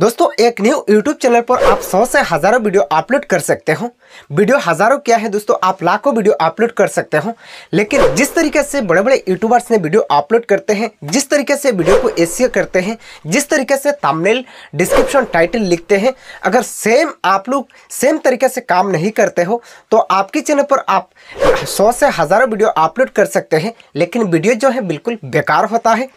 दोस्तों एक new YouTube channel पर आप सौ से हज़ारों वीडियो अपलोड कर सकते हो वीडियो हज़ारों क्या है दोस्तों आप लाखों वीडियो अपलोड कर सकते हो लेकिन जिस तरीके से बड़े बड़े यूट्यूबर्स ने वीडियो अपलोड करते हैं जिस तरीके से वीडियो को एसियो करते हैं जिस तरीके से थंबनेल डिस्क्रिप्शन टाइटल लिखते हैं अगर सेम आप लोग सेम तरीके से काम नहीं करते हो तो आपके चैनल पर आप सौ से हज़ारों वीडियो अपलोड कर सकते हैं लेकिन वीडियो जो है बिल्कुल बेकार होता है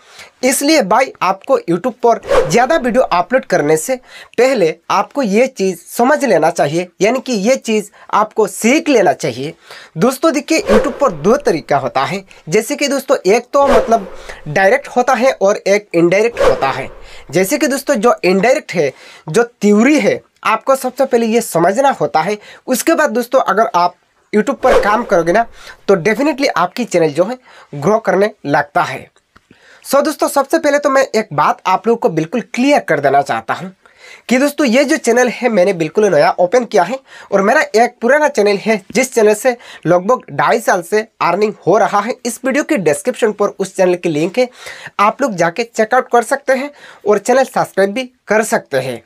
इसलिए भाई आपको YouTube पर ज़्यादा वीडियो अपलोड करने से पहले आपको ये चीज़ समझ लेना चाहिए यानी कि ये चीज़ आपको सीख लेना चाहिए दोस्तों देखिए YouTube पर दो तरीका होता है जैसे कि दोस्तों एक तो मतलब डायरेक्ट होता है और एक इनडायरेक्ट होता है जैसे कि दोस्तों जो इनडायरेक्ट है जो थ्यूरी है आपको सबसे पहले ये समझना होता है उसके बाद दोस्तों अगर आप यूट्यूब पर काम करोगे ना तो डेफिनेटली आपकी चैनल जो है ग्रो करने लगता है सो so, दोस्तों सबसे पहले तो मैं एक बात आप लोगों को बिल्कुल क्लियर कर देना चाहता हूँ कि दोस्तों ये जो चैनल है मैंने बिल्कुल नया ओपन किया है और मेरा एक पुराना चैनल है जिस चैनल से लगभग ढाई साल से अर्निंग हो रहा है इस वीडियो के डिस्क्रिप्शन पर उस चैनल की लिंक है आप लोग जाके चेकआउट कर सकते हैं और चैनल सब्सक्राइब भी कर सकते हैं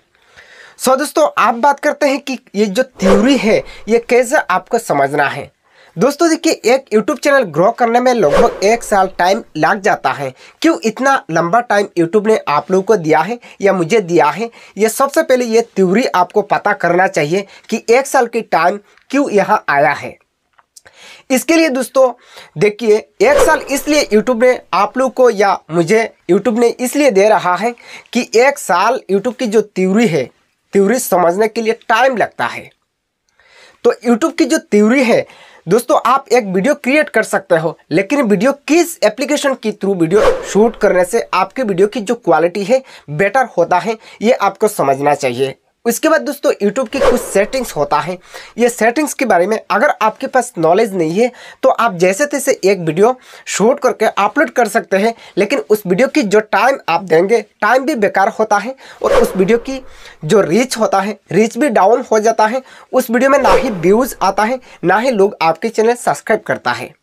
सो दोस्तों आप बात करते हैं कि ये जो थ्योरी है ये कैसे आपको समझना है दोस्तों देखिए एक YouTube चैनल ग्रो करने में लगभग एक साल टाइम लग जाता है क्यों इतना लंबा टाइम YouTube ने आप लोगों को दिया है या मुझे दिया है ये सबसे पहले ये त्योरी आपको पता करना चाहिए कि एक साल की टाइम क्यों यहाँ आया है इसके लिए दोस्तों देखिए एक साल इसलिए यूट्यूब ने आप लोग को या मुझे यूट्यूब ने इसलिए दे रहा है कि एक साल यूट्यूब की जो त्योरी है त्योरी समझने के लिए टाइम लगता है तो यूट्यूब की जो त्योरी है दोस्तों आप एक वीडियो क्रिएट कर सकते हो लेकिन वीडियो किस एप्लीकेशन के थ्रू वीडियो शूट करने से आपके वीडियो की जो क्वालिटी है बेटर होता है ये आपको समझना चाहिए उसके बाद दोस्तों यूट्यूब की कुछ सेटिंग्स होता है ये सेटिंग्स के बारे में अगर आपके पास नॉलेज नहीं है तो आप जैसे तैसे एक वीडियो शूट करके अपलोड कर सकते हैं लेकिन उस वीडियो की जो टाइम आप देंगे टाइम भी बेकार होता है और उस वीडियो की जो रीच होता है रीच भी डाउन हो जाता है उस वीडियो में ना ही व्यूज़ आता है ना ही लोग आपके चैनल सब्सक्राइब करता है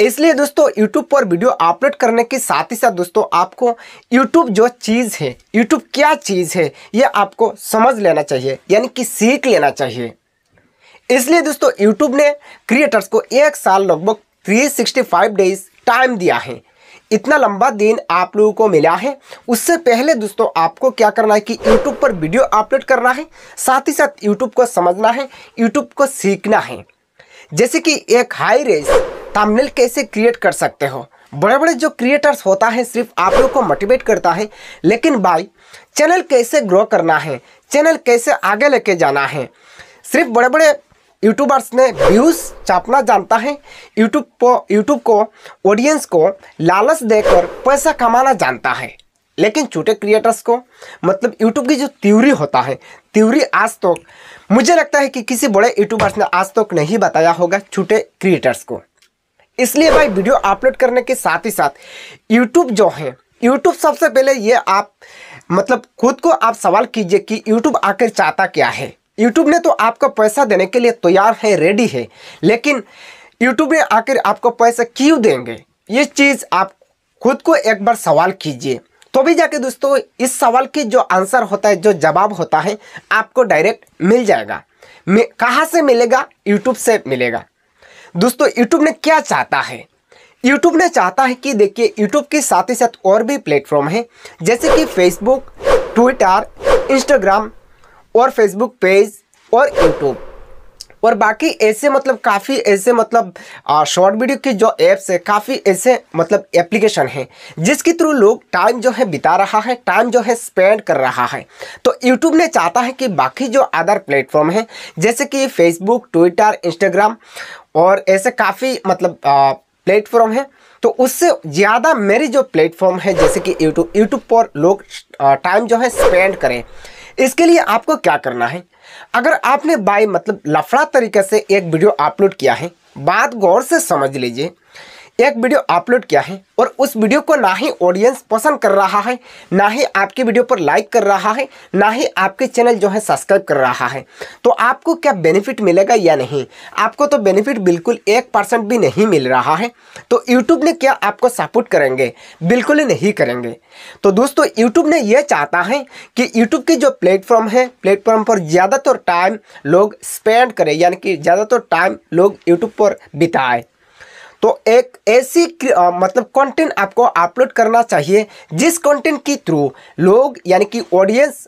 इसलिए दोस्तों यूट्यूब पर वीडियो अपलोड करने के साथ ही साथ दोस्तों आपको यूट्यूब जो चीज़ है यूट्यूब क्या चीज़ है ये आपको समझ लेना चाहिए यानी कि सीख लेना चाहिए इसलिए दोस्तों यूट्यूब ने क्रिएटर्स को एक साल लगभग 365 डेज टाइम दिया है इतना लंबा दिन आप लोगों को मिला है उससे पहले दोस्तों आपको क्या करना है कि यूट्यूब पर वीडियो अपलोड करना है साथ ही साथ यूट्यूब को समझना है यूट्यूब को सीखना है जैसे कि एक हाई रेस थंबनेल कैसे क्रिएट कर सकते हो बड़े बड़े जो क्रिएटर्स होता है सिर्फ आप लोग को मोटिवेट करता है लेकिन भाई चैनल कैसे ग्रो करना है चैनल कैसे आगे लेके जाना है सिर्फ बड़े बड़े यूट्यूबर्स ने व्यूज़ चापना जानता है यूट्यूब को यूट्यूब को ऑडियंस को लालच देकर पैसा कमाना जानता है लेकिन छोटे क्रिएटर्स को मतलब यूट्यूब की जो त्यूरी होता है त्योरी आज तक तो, मुझे लगता है कि किसी बड़े यूट्यूबर्स ने आज तक तो नहीं बताया होगा छोटे क्रिएटर्स को इसलिए भाई वीडियो अपलोड करने के साथ ही साथ यूट्यूब जो है यूट्यूब सबसे पहले ये आप मतलब खुद को आप सवाल कीजिए कि यूट्यूब आखिर चाहता क्या है यूट्यूब ने तो आपको पैसा देने के लिए तैयार है रेडी है लेकिन यूट्यूब ने आखिर आपको पैसा क्यों देंगे ये चीज़ आप खुद को एक बार सवाल कीजिए तो भी जाके दोस्तों इस सवाल की जो आंसर होता है जो जवाब होता है आपको डायरेक्ट मिल जाएगा कहाँ से मिलेगा यूट्यूब से मिलेगा दोस्तों यूट्यूब ने क्या चाहता है यूट्यूब ने चाहता है कि देखिए यूट्यूब के साथ ही साथ और भी प्लेटफॉर्म हैं जैसे कि फेसबुक ट्विटर इंस्टाग्राम और फेसबुक पेज और यूट्यूब और बाकी ऐसे मतलब काफ़ी ऐसे मतलब शॉर्ट वीडियो के जो ऐप्स है काफ़ी ऐसे मतलब एप्लीकेशन है जिसके थ्रू लोग टाइम जो है बिता रहा है टाइम जो है स्पेंड कर रहा है तो यूट्यूब ने चाहता है कि बाकी जो अदर प्लेटफॉर्म है जैसे कि फेसबुक ट्विटर इंस्टाग्राम और ऐसे काफ़ी मतलब प्लेटफॉर्म है तो उससे ज़्यादा मेरी जो प्लेटफॉर्म है जैसे कि यूट्यूब यूट्यूब पर लोग टाइम जो है स्पेंड करें इसके लिए आपको क्या करना है अगर आपने बाई मतलब लफड़ा तरीके से एक वीडियो अपलोड किया है बात गौर से समझ लीजिए एक वीडियो अपलोड किया है और उस वीडियो को ना ही ऑडियंस पसंद कर रहा है ना ही आपके वीडियो पर लाइक कर रहा है ना ही आपके चैनल जो है सब्सक्राइब कर रहा है तो आपको क्या बेनिफिट मिलेगा या नहीं आपको तो बेनिफिट बिल्कुल एक परसेंट भी नहीं मिल रहा है तो यूट्यूब ने क्या आपको सपोर्ट करेंगे बिल्कुल ही नहीं करेंगे तो दोस्तों यूट्यूब ने यह चाहता है कि यूट्यूब की जो प्लेटफॉर्म है प्लेटफॉर्म पर ज़्यादातर टाइम लोग स्पेंड करें यानी कि ज़्यादातर टाइम लोग यूट्यूब पर बिताए तो एक ऐसी मतलब कंटेंट आपको अपलोड करना चाहिए जिस कंटेंट के थ्रू लोग यानी कि ऑडियंस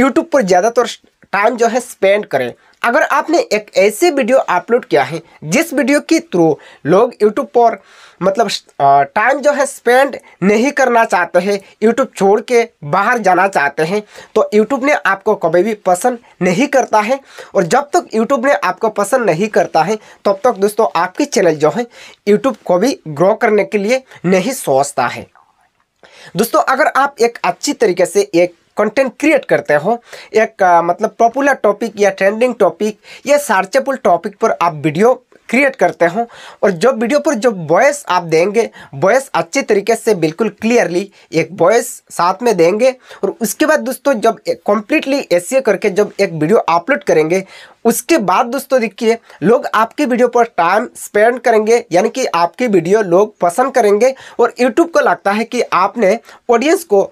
यूट्यूब पर ज़्यादातर टाइम जो है स्पेंड करें अगर आपने एक ऐसे वीडियो अपलोड किया है जिस वीडियो के थ्रू लोग यूट्यूब पर मतलब टाइम जो है स्पेंड नहीं करना चाहते हैं यूट्यूब छोड़ के बाहर जाना चाहते हैं तो यूट्यूब ने आपको कभी भी पसंद नहीं करता है और जब तक यूट्यूब ने आपको पसंद नहीं करता है तब तक दोस्तों आपकी चैनल जो है यूट्यूब को भी ग्रो करने के लिए नहीं सोचता है दोस्तों अगर आप एक अच्छी तरीके से एक कंटेंट क्रिएट करते हो एक आ, मतलब पॉपुलर टॉपिक या ट्रेंडिंग टॉपिक या सर्चेबल टॉपिक पर आप वीडियो क्रिएट करते हो और जो वीडियो पर जो वॉयस आप देंगे वॉयस अच्छे तरीके से बिल्कुल क्लियरली एक वॉयस साथ में देंगे और उसके बाद दोस्तों जब कम्प्लीटली ऐसे करके जब एक वीडियो अपलोड करेंगे उसके बाद दोस्तों देखिए लोग आपके वीडियो पर टाइम स्पेंड करेंगे यानी कि आपकी वीडियो लोग पसंद करेंगे और यूट्यूब को लगता है कि आपने ऑडियंस को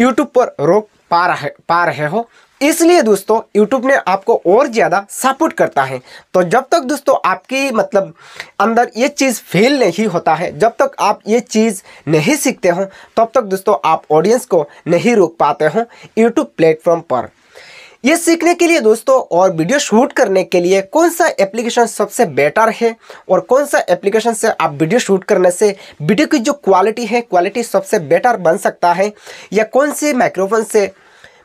यूट्यूब पर रोक पा रहे पा रहे हो इसलिए दोस्तों YouTube ने आपको और ज़्यादा सपोर्ट करता है तो जब तक दोस्तों आपकी मतलब अंदर ये चीज़ फील नहीं होता है जब तक आप ये चीज़ नहीं सीखते हो तब तक दोस्तों आप ऑडियंस को नहीं रोक पाते हो YouTube प्लेटफॉर्म पर ये सीखने के लिए दोस्तों और वीडियो शूट करने के लिए कौन सा एप्लीकेशन सबसे बेटर है और कौन सा एप्लीकेशन से आप वीडियो शूट करने से वीडियो की जो क्वालिटी है क्वालिटी सबसे बेटर बन सकता है या कौन से माइक्रोफोन से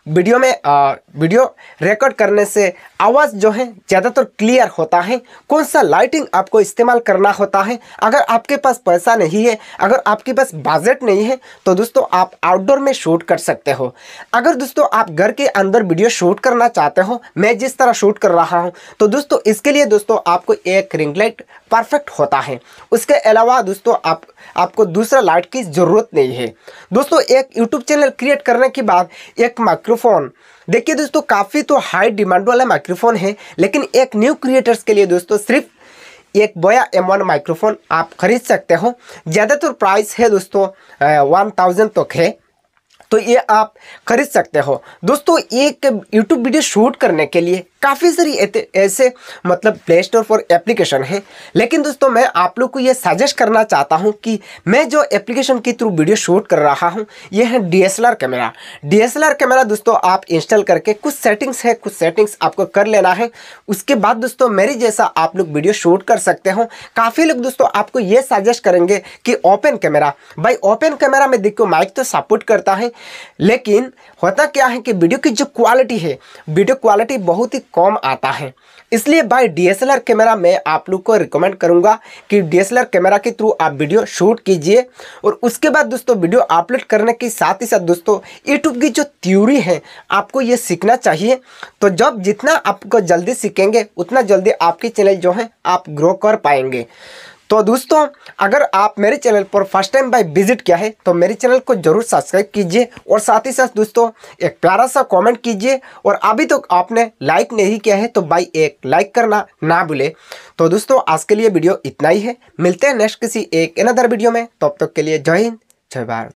वीडियो में आ, वीडियो रिकॉर्ड करने से आवाज़ जो है ज़्यादातर क्लियर होता है कौन सा लाइटिंग आपको इस्तेमाल करना होता है अगर आपके पास पैसा नहीं है अगर आपके पास बजट नहीं है तो दोस्तों आप आउटडोर में शूट कर सकते हो अगर दोस्तों आप घर के अंदर वीडियो शूट करना चाहते हो मैं जिस तरह शूट कर रहा हूँ तो दोस्तों इसके लिए दोस्तों आपको एक रिंग लाइट परफेक्ट होता है उसके अलावा दोस्तों आप आपको दूसरा लाइट की ज़रूरत नहीं है दोस्तों एक यूट्यूब चैनल क्रिएट करने के बाद एक माइक्रो माइक्रोफोन देखिए दोस्तों काफ़ी तो हाई डिमांड वाला माइक्रोफोन है लेकिन एक न्यू क्रिएटर्स के लिए दोस्तों सिर्फ एक बोया एम वन माइक्रोफोन आप खरीद सकते हो ज़्यादातर प्राइस है दोस्तों वन थाउजेंड तक है तो ये आप खरीद सकते हो दोस्तों एक यूट्यूब वीडियो शूट करने के लिए काफ़ी सारी ऐसे मतलब प्ले स्टोर फॉर एप्लीकेशन है लेकिन दोस्तों मैं आप लोग को ये सजेस्ट करना चाहता हूँ कि मैं जो एप्लीकेशन के थ्रू वीडियो शूट कर रहा हूँ ये है डी कैमरा डी कैमरा दोस्तों आप इंस्टॉल करके कुछ सेटिंग्स है कुछ सेटिंग्स आपको कर लेना है उसके बाद दोस्तों मेरी जैसा आप लोग वीडियो शूट कर सकते हो काफ़ी लोग दोस्तों आपको ये सजेस्ट करेंगे कि ओपन कैमरा भाई ओपन कैमरा में देखो माइक तो सपोर्ट करता है लेकिन होता क्या है कि वीडियो की जो क्वालिटी है वीडियो क्वालिटी बहुत ही कॉम आता है इसलिए बाय डीएसएलआर कैमरा मैं आप लोग को रिकमेंड करूंगा कि डीएसएलआर कैमरा के थ्रू आप वीडियो शूट कीजिए और उसके बाद दोस्तों वीडियो अपलोड करने के साथ ही साथ दोस्तों यूट्यूब की जो थ्योरी है आपको ये सीखना चाहिए तो जब जितना आपको जल्दी सीखेंगे उतना जल्दी आपकी चैनल जो है आप ग्रो कर पाएंगे तो दोस्तों अगर आप मेरे चैनल पर फर्स्ट टाइम बाय विजिट किया है तो मेरे चैनल को जरूर सब्सक्राइब कीजिए और साथ ही साथ दोस्तों एक प्यारा सा कमेंट कीजिए और अभी तक तो आपने लाइक नहीं किया है तो बाई एक लाइक करना ना भूले तो दोस्तों आज के लिए वीडियो इतना ही है मिलते हैं नेक्स्ट किसी एक अनदर वीडियो में तब तो तक के लिए जय हिंद जय भारत